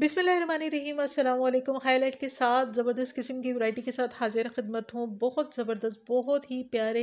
बिसमीम अल्लाम हाईलाइट के साथ ज़बरदस्त किस्म की वैरायटी के साथ हाजिर खदमत हूँ बहुत ज़बरदस्त बहुत ही प्यारे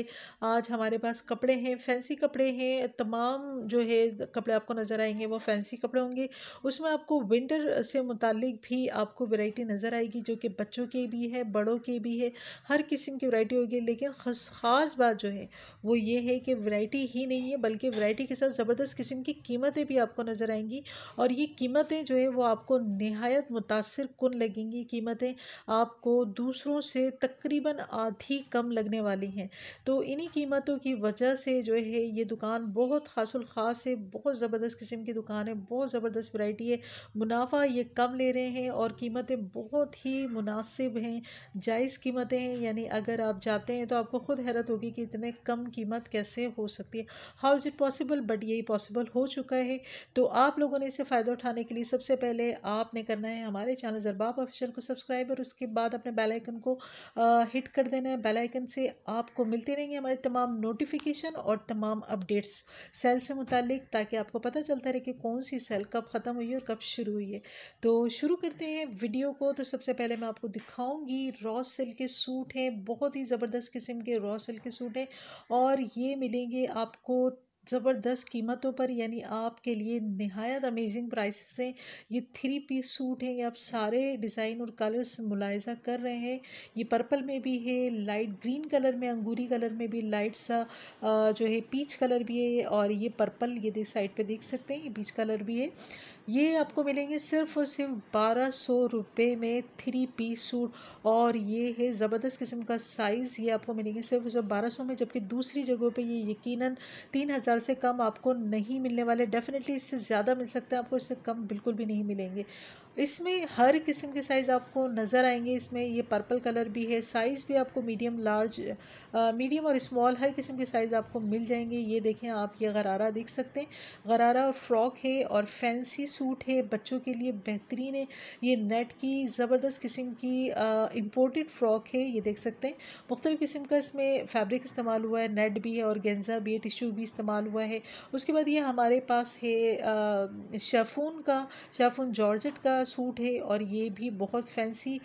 आज हमारे पास कपड़े हैं फैंसी कपड़े हैं तमाम जो है कपड़े आपको नज़र आएंगे वो फैंसी कपड़े होंगे उसमें आपको विंटर से मुतलिक भी आपको वैरायटी नज़र आएगी जो कि बच्चों की भी है बड़ों की भी है हर किस्म की वैरायटी होगी लेकिन ख़ास बात जो है वो ये है कि वैरायटी ही नहीं है बल्कि वैरायटी के साथ ज़बरदस्त किस्म की कीमतें भी आपको नज़र आएंगी और ये कीमतें जो है वो आपको नहायत मुतासर कन लगेंगी कीमतें आपको दूसरों से तकरीबन आधी कम लगने वाली हैं तो इन्हीं कीमतों की वजह से जो है ये दुकान बहुत खासुल ख़ास है बहुत ज़बरदस्त किस्म की दुकान है बहुत ज़बरदस्त वैरायटी है मुनाफा ये कम ले रहे हैं और कीमतें बहुत ही मुनासिब हैं जायज़ कीमतें हैं यानी अगर आप जाते हैं तो आपको ख़ुद हैरत होगी कि इतने कम कीमत कैसे हो सकती है how is it possible but यही पॉसिबल हो चुका है तो आप लोगों ने इसे फ़ायदा उठाने के लिए सबसे पहले आपने करना है हमारे चैनल जरबाब ऑफिशियल को सब्सक्राइब और उसके बाद अपने बेल आइकन को हिट कर देना है बेल आइकन से आपको मिलती रहेंगी हमारे तमाम नोटिफिकेशन और तमाम अपडेट्स सेल से मुतलिक ताकि आपको पता चलता रहे कि कौन सी सेल कब ख़त्म हुई और कब शुरू हुई है तो शुरू करते हैं वीडियो को तो सबसे पहले मैं आपको दिखाऊँगी रॉ सिल्क के सूट हैं बहुत ही ज़बरदस्त किस्म के रॉ सिल्क के सूट हैं और ये मिलेंगे आपको ज़बरदस्त कीमतों पर यानी आपके लिए नहायत अमेजिंग प्राइस हैं ये थ्री पीस सूट हैं ये आप सारे डिज़ाइन और कलर्स मुलायजा कर रहे हैं ये पर्पल में भी है लाइट ग्रीन कलर में अंगूरी कलर में भी लाइट सा जो है पीच कलर भी है और ये पर्पल ये देख साइड पे देख सकते हैं ये पीच कलर भी है ये आपको मिलेंगे सिर्फ और सिर्फ बारह सौ रुपये में थ्री पीस सूट और ये है ज़बरदस्त किस्म का साइज़ ये आपको मिलेंगे सिर्फ और सिर्फ बारह सौ में जबकि दूसरी जगहों पे ये यकीनन तीन हज़ार हज़ार से कम आपको नहीं मिलने वाले डेफिनेटली इससे ज़्यादा मिल सकते हैं आपको इससे कम बिल्कुल भी नहीं मिलेंगे इसमें हर किस्म के साइज़ आपको नज़र आएंगे इसमें ये पर्पल कलर भी है साइज़ भी आपको मीडियम लार्ज मीडियम और स्मॉल हर किस्म के साइज़ आपको मिल जाएंगे ये देखें आप ये गरारा देख सकते हैं गरारा और फ्रॉक है और फैंसी सूट है बच्चों के लिए बेहतरीन है ये नेट की ज़बरदस्त किस्म की इम्पोर्टेड फ़्रॉक है ये देख सकते हैं मुख्तलिफ़ किस्म का इसमें फैब्रिक इस्तेमाल हुआ है नेट भी है और गेंजा भी है टिशू भी इस्तेमाल हुआ है उसके बाद ये हमारे पास है शफून का शफून जॉर्जट का सूट है और ये भी बहुत फैंसी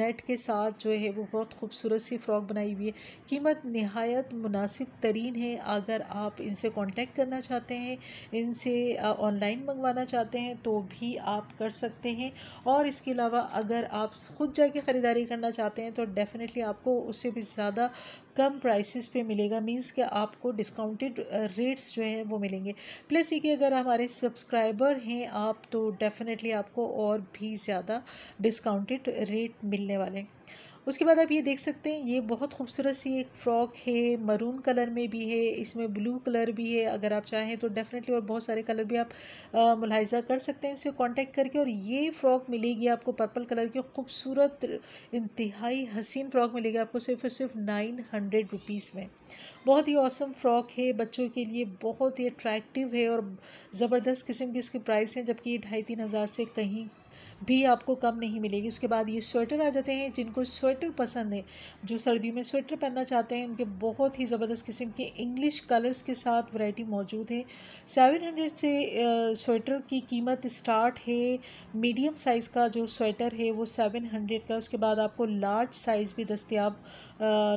नेट के साथ जो है वो बहुत खूबसूरत सी फ्रॉक बनाई हुई है कीमत नहायत मुनासिब तरीन है अगर आप इनसे कांटेक्ट करना चाहते हैं इनसे ऑनलाइन मंगवाना चाहते हैं तो भी आप कर सकते हैं और इसके अलावा अगर आप ख़ुद जाके ख़रीदारी करना चाहते हैं तो डेफ़िनेटली आपको उससे भी ज़्यादा कम प्राइसेस पे मिलेगा मींस कि आपको डिस्काउंटेड रेट्स जो हैं वो मिलेंगे प्लस ये कि अगर हमारे सब्सक्राइबर हैं आप तो डेफ़िनेटली आपको और भी ज़्यादा डिस्काउंटेड रेट मिलने वाले हैं उसके बाद आप ये देख सकते हैं ये बहुत खूबसूरत सी एक फ़्रॉक है मरून कलर में भी है इसमें ब्लू कलर भी है अगर आप चाहें तो डेफ़िनेटली और बहुत सारे कलर भी आप मुलायजा कर सकते हैं इससे कॉन्टेक्ट करके और ये फ़्रॉक मिलेगी आपको पर्पल कलर की खूबसूरत इंतहाई हसीन फ़्रॉक मिलेगी आपको सिर्फ और सिर्फ नाइन हंड्रेड रुपीज़ में बहुत ही औसम फ़्रॉक है बच्चों के लिए बहुत ही अट्रैक्टिव है और ज़बरदस्त किस्म की इसकी प्राइस है जबकि ये ढाई तीन हज़ार से कहीं भी आपको कम नहीं मिलेगी उसके बाद ये स्वेटर आ जाते हैं जिनको स्वेटर पसंद है जो सर्दियों में स्वेटर पहनना चाहते हैं उनके बहुत ही ज़बरदस्त किस्म के इंग्लिश कलर्स के साथ वैरायटी मौजूद है सेवन हंड्रेड से स्वेटर की कीमत स्टार्ट है मीडियम साइज़ का जो स्वेटर है वो सेवन हंड्रेड का उसके बाद आपको लार्ज साइज़ भी दस्तियाब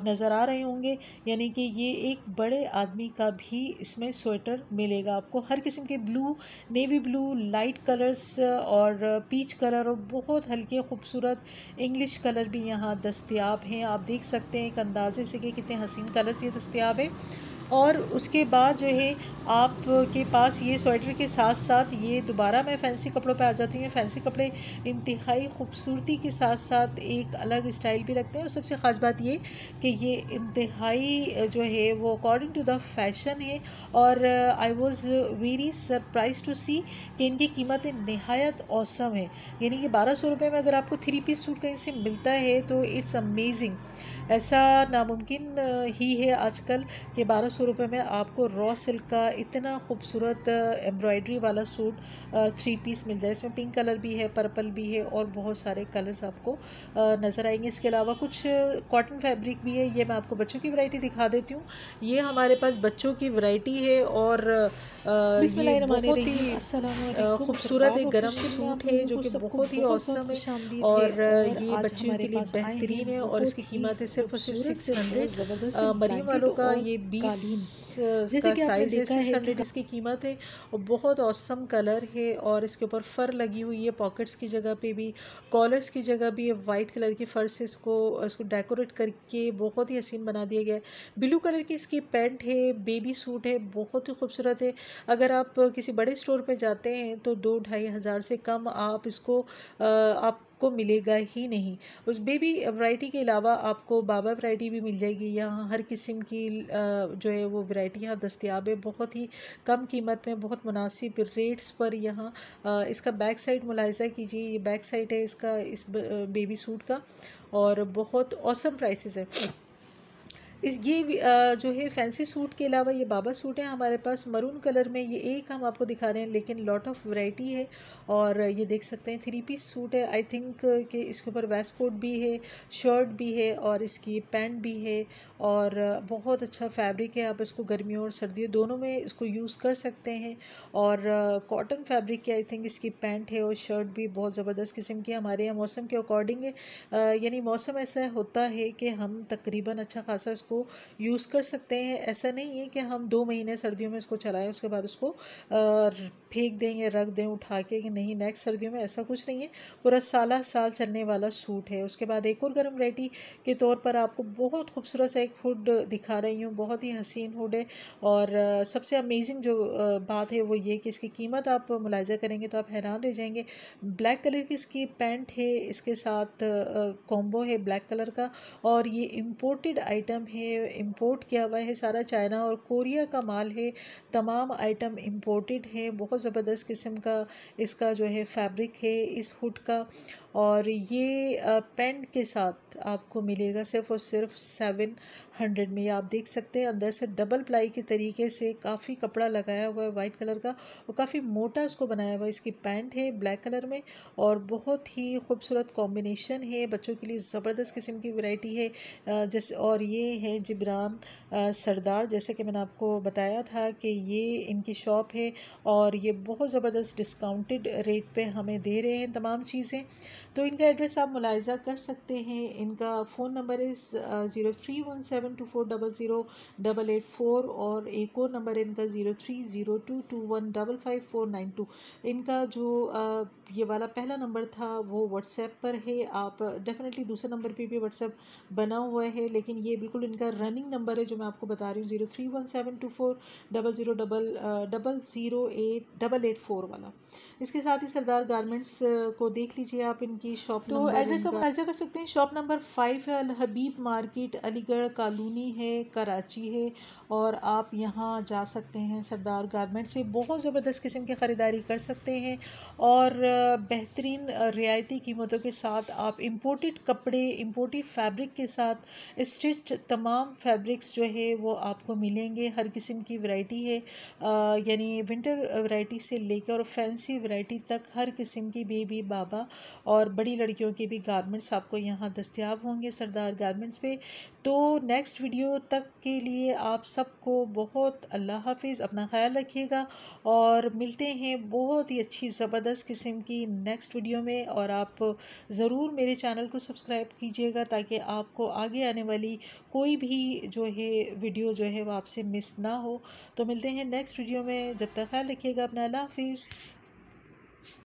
नज़र आ रहे होंगे यानी कि ये एक बड़े आदमी का भी इसमें स्वेटर मिलेगा आपको हर किस्म के blue navy blue light colours और पीच कलर कलर और बहुत हल्के खूबसूरत इंग्लिश कलर भी यहाँ दस्तियाब हैं आप देख सकते हैं एक अंदाजे से कि कितने हसीन कलर्स ये दस्तियाब है और उसके बाद जो है आपके पास ये स्वेटर के साथ साथ ये दोबारा मैं फैंसी कपड़ों पे आ जाती हूँ फैंसी कपड़े इंतहाई खूबसूरती के साथ साथ एक अलग स्टाइल भी रखते हैं और सबसे ख़ास बात ये कि ये इंतहाई जो है वो अकॉर्डिंग टू द फैशन है और I was very surprise to see कि इनकी कीमतें नहायत औसम है यानी कि बारह सौ रुपये में अगर आपको थ्री पीस सूट कहीं से मिलता है तो इट्स अमेजिंग ऐसा नामुमकिन ही है आजकल कि बारह सौ रुपये में आपको रॉ सिल्क का इतना खूबसूरत एम्ब्रॉयडरी वाला सूट थ्री पीस मिल जाए इसमें पिंक कलर भी है पर्पल भी है और बहुत सारे कलर्स आपको नज़र आएंगे इसके अलावा कुछ कॉटन फैब्रिक भी है ये मैं आपको बच्चों की वैरायटी दिखा देती हूँ ये हमारे पास बच्चों की वैरायटी है और खूबसूरत एक गर्म सूट है जो कि बहुत ही औसम है और ये बच्चों के लिए बेहतरीन है और इसकी कीमत है सिर्फ सिक्स हंड्रेड मरीम वालों का ये बीस का साइज है सिक्स हंड्रेड इसकी कीमत है और बहुत औसम कलर है और इसके ऊपर फ़र लगी हुई है पॉकेट्स की जगह पे भी कॉलर्स की जगह भी वाइट कलर की फ़र्स है इसको इसको डेकोरेट करके बहुत ही हसीन बना दिया गया है ब्लू कलर की इसकी पैंट है बेबी सूट है बहुत ही खूबसूरत है अगर आप किसी बड़े स्टोर पर जाते हैं तो दो ढाई हज़ार से कम आप इसको आप आपको मिलेगा ही नहीं उस बेबी वैरायटी के अलावा आपको बाबा वैरायटी भी मिल जाएगी यहाँ हर किस्म की जो है वो वैरायटी यहाँ दस्तियाब है बहुत ही कम कीमत में बहुत मुनासिब रेट्स पर यहाँ इसका बैक साइड मुलायजा कीजिए ये बैक साइड है इसका इस बेबी सूट का और बहुत औसम प्राइसेस है इस ये जो है फैंसी सूट के अलावा ये बाबा सूट है हमारे पास मरून कलर में ये एक हम आपको दिखा रहे हैं लेकिन लॉट ऑफ वैरायटी है और ये देख सकते हैं थ्री पीस सूट है आई थिंक कि इसके ऊपर वेस्ट कोट भी है शर्ट भी है और इसकी पैंट भी है और बहुत अच्छा फैब्रिक है आप इसको गर्मियों और सर्दियों दोनों में इसको यूज़ कर सकते हैं और कॉटन फैब्रिक की आई थिंक इसकी पैंट है और शर्ट भी बहुत ज़बरदस्त किस्म की हमारे यहाँ मौसम के अकॉर्डिंग है यानी मौसम ऐसा होता है कि हम तकरीबन अच्छा खासा इसको यूज़ कर सकते हैं ऐसा नहीं है कि हम दो महीने सर्दियों में इसको चलाएं उसके बाद उसको फेंक दें या रख दें उठा के कि नहीं नेक्स्ट सर्दियों में ऐसा कुछ नहीं है पूरा साला साल चलने वाला सूट है उसके बाद एक और गर्म वराइटी के तौर पर आपको बहुत खूबसूरत सा एक हुड दिखा रही हूँ बहुत ही हसीन हुड है और सबसे अमेजिंग जो बात है वो ये कि इसकी कीमत आप मुलायजा करेंगे तो आप हैरान रह जाएंगे ब्लैक कलर की इसकी पैंट है इसके साथ कॉम्बो है ब्लैक कलर का और ये इम्पोर्टेड आइटम है ये इम्पोर्ट किया हुआ है सारा चाइना और कोरिया का माल है तमाम आइटम इम्पोर्टेड हैं बहुत ज़बरदस्त किस्म का इसका जो है फैब्रिक है इस हुड का और ये पेंट के साथ आपको मिलेगा सिर्फ और सिर्फ सेवन हंड्रेड में आप देख सकते हैं अंदर से डबल प्लाई के तरीके से काफ़ी कपड़ा लगाया हुआ है वाइट कलर का और काफ़ी मोटा इसको बनाया हुआ है इसकी पैंट है ब्लैक कलर में और बहुत ही खूबसूरत कॉम्बिनेशन है बच्चों के लिए ज़बरदस्त किस्म की वैरायटी है जैसे और ये है हैं जिब्रान सरदार जैसे कि मैंने आपको बताया था कि ये इनकी शॉप है और ये बहुत ज़बरदस्त डिस्काउंटेड रेट पे हमें दे रहे हैं तमाम चीज़ें तो इनका एड्रेस आप मुलायजा कर सकते हैं इनका phone number is zero three one seven two four double zero double eight four और एक और नंबर इनका zero three zero two two one double five four nine two इनका जो ये वाला पहला नंबर था वो व्हाट्सएप पर है आप डेफ़िनेटली दूसरे नंबर पर भी व्हाट्सएप बना हुआ है लेकिन ये बिल्कुल इनका इनका रनिंग नंबर है जो मैं आपको बता रही हूँ zero three one seven two four double zero double double zero eight double eight four वाला इसके साथ ही सरदार गारमेंट्स uh, को देख लीजिए आप इनकी शॉप तो एड्रेस आप अर्जा कर सकते हैं शॉप नंबर फाइव है अलहबीब मार्केट अलीगढ़ कॉलोनी है कराची है और आप यहाँ जा सकते हैं सरदार गारमेंट से बहुत ज़बरदस्त किस्म की ख़रीदारी कर सकते हैं और uh, बेहतरीन uh, रियायती कीमतों के साथ आप इम्पोर्टेड कपड़े इम्पोर्टेड फैब्रिक के साथ स्टिच्ड तमाम तमाम फैब्रिक्स जो है वो आपको मिलेंगे हर किस्म की वैरायटी है यानी विंटर वैरायटी से लेकर और फैंसी वैरायटी तक हर किस्म की बेबी बाबा और बड़ी लड़कियों के भी गारमेंट्स आपको यहाँ दस्तियाब होंगे सरदार गारमेंट्स पे तो नेक्स्ट वीडियो तक के लिए आप सबको बहुत अल्लाह हाफिज़ अपना ख्याल रखिएगा और मिलते हैं बहुत ही अच्छी ज़बरदस्त किस्म की नेक्स्ट वीडियो में और आप ज़रूर मेरे चैनल को सब्सक्राइब कीजिएगा ताकि आपको आगे आने वाली कोई भी जो है वीडियो जो है वो आपसे मिस ना हो तो मिलते हैं नेक्स्ट वीडियो में जब तक ख्याल रखिएगा अपना अल्लाह हाफिज़